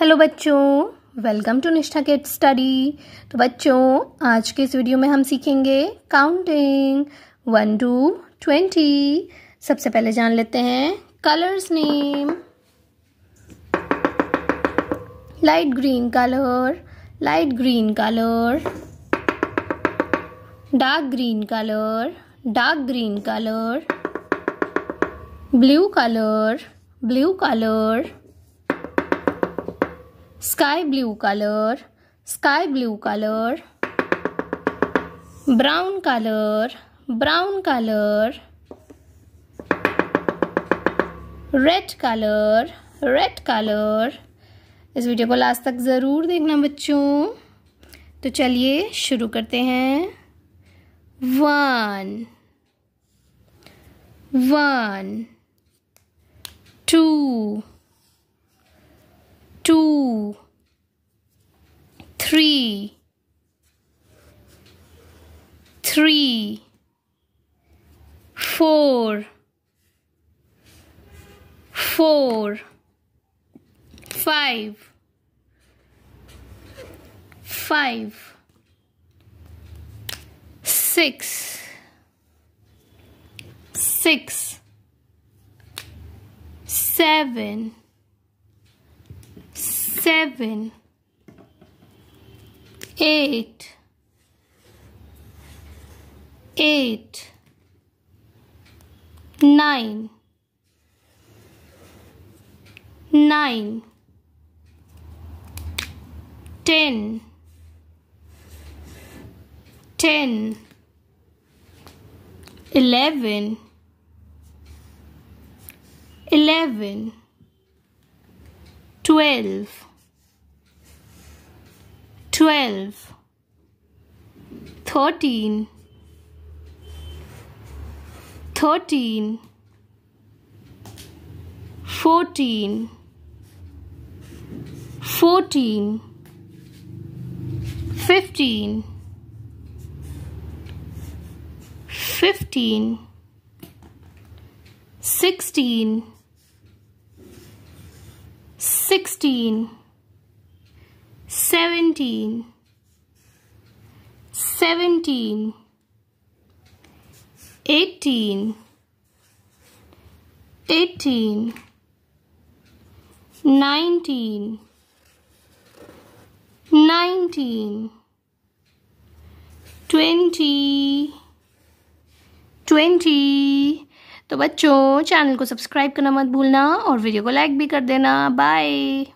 Hello बच्चों welcome to Nishtha kit study तो बच्चों आज के इस वीडियो में हम सीखेंगे काउंटिंग वन टू ट्वेंटी सबसे पहले जान लेते हैं colours name light green colour light green colour dark green colour dark green colour blue colour blue colour sky blue color sky blue color brown color brown color red colour red colour इस video को last तक ज़रूर देखना बच्चों तो चलिए शुरू करते हैं one one two two, three, three, four, four, five, five, six, six, seven, seven, eight, eight, nine, nine, ten, ten, eleven, eleven, twelve twelve, thirteen, thirteen, fourteen, fourteen, fifteen, fifteen, sixteen, sixteen. seventeen, seventeen, eighteen, eighteen, nineteen, nineteen, twenty, twenty. तो बच्चों channel को subscribe करना मत भूलना और video को like भी कर देना बाय